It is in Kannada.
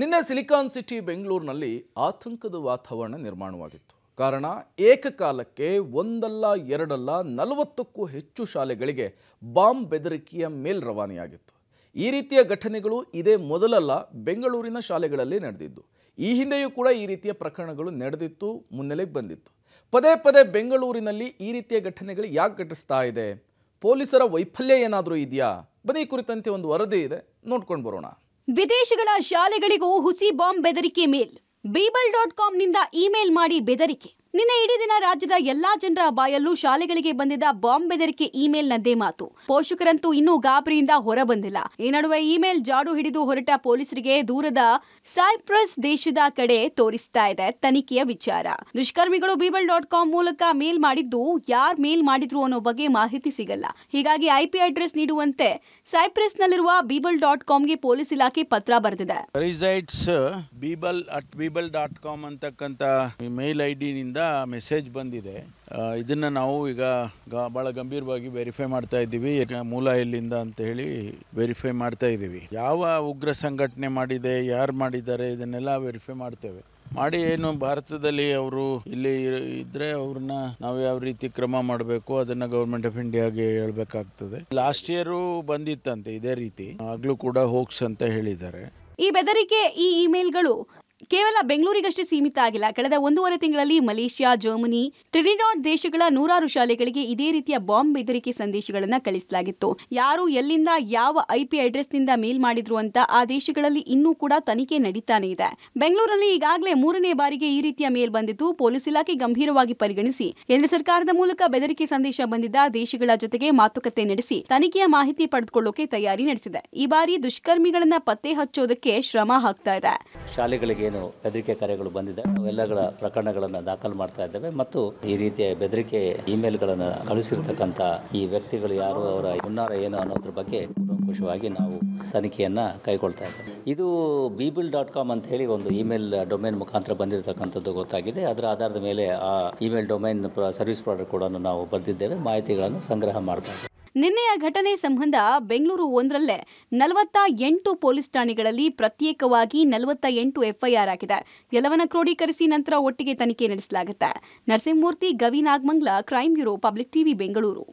ನಿನ್ನೆ ಸಿಲಿಕಾನ್ ಸಿಟಿ ಬೆಂಗಳೂರಿನಲ್ಲಿ ಆತಂಕದ ವಾತಾವರಣ ನಿರ್ಮಾಣವಾಗಿತ್ತು ಕಾರಣ ಏಕಕಾಲಕ್ಕೆ ಒಂದಲ್ಲ ಎರಡಲ್ಲ ನಲವತ್ತಕ್ಕೂ ಹೆಚ್ಚು ಶಾಲೆಗಳಿಗೆ ಬಾಂಬ್ ಬೆದರಿಕೆಯ ಮೇಲ್ ರವಾನೆಯಾಗಿತ್ತು ಈ ರೀತಿಯ ಘಟನೆಗಳು ಇದೇ ಮೊದಲಲ್ಲ ಬೆಂಗಳೂರಿನ ಶಾಲೆಗಳಲ್ಲಿ ನಡೆದಿದ್ದು ಈ ಹಿಂದೆಯೂ ಕೂಡ ಈ ರೀತಿಯ ಪ್ರಕರಣಗಳು ನಡೆದಿತ್ತು ಮುನ್ನೆಲೆಗೆ ಬಂದಿತ್ತು ಪದೇ ಪದೇ ಬೆಂಗಳೂರಿನಲ್ಲಿ ಈ ರೀತಿಯ ಘಟನೆಗಳು ಯಾಕೆ ಘಟಿಸ್ತಾ ಇದೆ ಪೊಲೀಸರ ವೈಫಲ್ಯ ಏನಾದರೂ ಇದೆಯಾ ಬನ್ನಿ ಕುರಿತಂತೆ ಒಂದು ವರದಿ ಇದೆ ನೋಡ್ಕೊಂಡು ಬರೋಣ ವಿದೇಶಗಳ ಶಾಲೆಗಳಿಗೂ ಹುಸಿ ಬಾಂಬ್ ಬೆದರಿಕೆ ಮೇಲ್ ಬೀಬಲ್ ಡಾಟ್ ಕಾಮ್ನಿಂದ ಇಮೇಲ್ ಮಾಡಿ ಬೆದರಿಕೆ ನಿನ್ನೆ ಇಡೀ ದಿನ ರಾಜ್ಯದ ಎಲ್ಲಾ ಜನರ ಬಾಯಲ್ಲೂ ಶಾಲೆಗಳಿಗೆ ಬಂದಿದ್ದ ಬಾಂಬ್ ಬೆದರಿಕೆ ಇಮೇಲ್ನದ್ದೇ ಮಾತು ಪೋಷಕರಂತೂ ಇನ್ನೂ ಗಾಬರಿಯಿಂದ ಹೊರಬಂದಿಲ್ಲ ಈ ನಡುವೆ ಇಮೇಲ್ ಜಾಡು ಹಿಡಿದು ಹೊರಟ ಪೊಲೀಸರಿಗೆ ದೂರದ ಸೈಪ್ರಸ್ ದೇಶದ ಕಡೆ ತೋರಿಸ್ತಾ ಇದೆ ತನಿಖೆಯ ವಿಚಾರ ದುಷ್ಕರ್ಮಿಗಳು ಬೀಬಲ್ ಡಾಟ್ ಕಾಮ್ ಮೂಲಕ ಮೇಲ್ ಮಾಡಿದ್ದು ಯಾರ್ ಮೇಲ್ ಮಾಡಿದ್ರು ಅನ್ನೋ ಬಗ್ಗೆ ಮಾಹಿತಿ ಸಿಗಲ್ಲ ಹೀಗಾಗಿ ಐಪಿ ಅಡ್ರೆಸ್ ನೀಡುವಂತೆ ಸೈಪ್ರಸ್ ನಲ್ಲಿರುವ ಬೀಬಲ್ ಡಾಟ್ ಕಾಮ್ಗೆ ಪೊಲೀಸ್ ಇಲಾಖೆ ಪತ್ರ ಬರೆದಿದೆ ಬೀಬಲ್ ಬೀಬಲ್ ಡಾಟ್ ಮೆಸೇಜ್ ಬಂದಿದೆ ಇದನ್ನು ನಾವು ಈಗ ಭಾಳ ಗಂಭೀರವಾಗಿ ವೆರಿಫೈ ಮಾಡ್ತಾ ಇದ್ದೀವಿ ಮೂಲ ಎಲ್ಲಿಂದ ಅಂತ ಹೇಳಿ ವೆರಿಫೈ ಮಾಡ್ತಾ ಇದ್ದೀವಿ ಯಾವ ಉಗ್ರ ಸಂಘಟನೆ ಮಾಡಿದೆ ಯಾರು ಮಾಡಿದ್ದಾರೆ ಇದನ್ನೆಲ್ಲ ವೆರಿಫೈ ಮಾಡ್ತೇವೆ ಮಾಡಿ ಏನು ಭಾರತದಲ್ಲಿ ಅವರು ಇಲ್ಲಿ ಇದ್ರೆ ಅವ್ರನ್ನ ನಾವು ಯಾವ ರೀತಿ ಕ್ರಮ ಮಾಡಬೇಕು ಅದನ್ನ ಗೌರ್ಮೆಂಟ್ ಆಫ್ ಇಂಡಿಯಾಗೆ ಹೇಳ್ಬೇಕಾಗ್ತದೆ ಲಾಸ್ಟ್ ಇಯರ್ ಬಂದಿತ್ತಂತೆ ಇದೇ ರೀತಿ ಆಗ್ಲೂ ಕೂಡ ಹೋಗ್ಸ್ ಅಂತ ಹೇಳಿದ್ದಾರೆ ಈ ಬೆದರಿಕೆ ಈ ಇಮೇಲ್ಗಳು ಕೇವಲ ಬೆಂಗಳೂರಿಗಷ್ಟೇ ಸೀಮಿತ ಆಗಿಲ್ಲ ಕಳೆದ ಒಂದೂವರೆ ತಿಂಗಳಲ್ಲಿ ಮಲೇಷ್ಯಾ ಜರ್ಮನಿ ಟ್ರಿನಿಡಾಟ್ ದೇಶಗಳ ನೂರಾರು ಶಾಲೆಗಳಿಗೆ ಇದೇ ರೀತಿಯ ಬಾಂಬ್ ಬೆದರಿಕೆ ಸಂದೇಶಗಳನ್ನು ಕಳಿಸಲಾಗಿತ್ತು ಯಾರು ಎಲ್ಲಿಂದ ಯಾವ ಐಪಿ ಅಡ್ರೆಸ್ ನಿಂದ ಮೇಲ್ ಮಾಡಿದ್ರು ಅಂತ ಆ ದೇಶಗಳಲ್ಲಿ ಇನ್ನೂ ಕೂಡ ತನಿಖೆ ನಡೀತಾನೆ ಇದೆ ಬೆಂಗಳೂರಲ್ಲಿ ಈಗಾಗಲೇ ಮೂರನೇ ಬಾರಿಗೆ ಈ ರೀತಿಯ ಮೇಲ್ ಬಂದಿದ್ದು ಪೊಲೀಸ್ ಇಲಾಖೆ ಗಂಭೀರವಾಗಿ ಪರಿಗಣಿಸಿ ಕೇಂದ್ರ ಸರ್ಕಾರದ ಮೂಲಕ ಬೆದರಿಕೆ ಸಂದೇಶ ಬಂದಿದ್ದ ದೇಶಗಳ ಜೊತೆಗೆ ಮಾತುಕತೆ ನಡೆಸಿ ತನಿಖೆಯ ಮಾಹಿತಿ ಪಡೆದುಕೊಳ್ಳೋಕೆ ತಯಾರಿ ನಡೆಸಿದೆ ಈ ಬಾರಿ ದುಷ್ಕರ್ಮಿಗಳನ್ನ ಪತ್ತೆ ಹಚ್ಚೋದಕ್ಕೆ ಶ್ರಮ ಹಾಕ್ತಾ ಇದೆ ಶಾಲೆಗಳಿಗೆ ಏನು ಬೆದರಿಕೆ ಕಾರ್ಯಗಳು ಬಂದಿದೆ ಅವೆಲ್ಲಗಳ ಪ್ರಕರಣಗಳನ್ನು ದಾಖಲು ಮಾಡ್ತಾ ಇದ್ದೇವೆ ಮತ್ತು ಈ ರೀತಿಯ ಬೆದರಿಕೆ ಇಮೇಲ್ಗಳನ್ನು ಕಳುಹಿಸಿರ್ತಕ್ಕಂಥ ಈ ವ್ಯಕ್ತಿಗಳು ಯಾರು ಅವರ ಹುನ್ನಾರ ಏನು ಅನ್ನೋದ್ರ ಬಗ್ಗೆ ಕೂಲಂಕುಷವಾಗಿ ನಾವು ತನಿಖೆಯನ್ನು ಕೈಗೊಳ್ತಾ ಇದ್ದೇವೆ ಇದು ಬಿಬಿಲ್ ಡಾಟ್ ಕಾಮ್ ಅಂತ ಹೇಳಿ ಒಂದು ಇಮೇಲ್ ಡೊಮೇನ್ ಮುಖಾಂತರ ಬಂದಿರತಕ್ಕಂಥದ್ದು ಗೊತ್ತಾಗಿದೆ ಅದರ ಆಧಾರದ ಮೇಲೆ ಆ ಇಮೇಲ್ ಡೊಮೈನ್ ಸರ್ವಿಸ್ ಪ್ರಾಡಕ್ಟ್ ಕೂಡ ನಾವು ಬರೆದಿದ್ದೇವೆ ಮಾಹಿತಿಗಳನ್ನು ಸಂಗ್ರಹ ಮಾಡ್ತಾ ನಿನ್ನೆಯ ಘಟನೆ ಸಂಬಂಧ ಬೆಂಗಳೂರು ಒಂದರಲ್ಲೇ ನಲವತ್ತ ಎಂಟು ಪೊಲೀಸ್ ಠಾಣೆಗಳಲ್ಲಿ ಪ್ರತ್ಯೇಕವಾಗಿ ನಲವತ್ತ ಎಂಟು ಎಫ್ಐಆರ್ ಆಗಿದೆ ಎಲ್ಲವನ್ನ ಕ್ರೋಢೀಕರಿಸಿ ನಂತರ ಒಟ್ಟಿಗೆ ತನಿಖೆ ನಡೆಸಲಾಗುತ್ತೆ Narasimhamurthy Gavi Nagamangala crime bureau public TV Bengaluru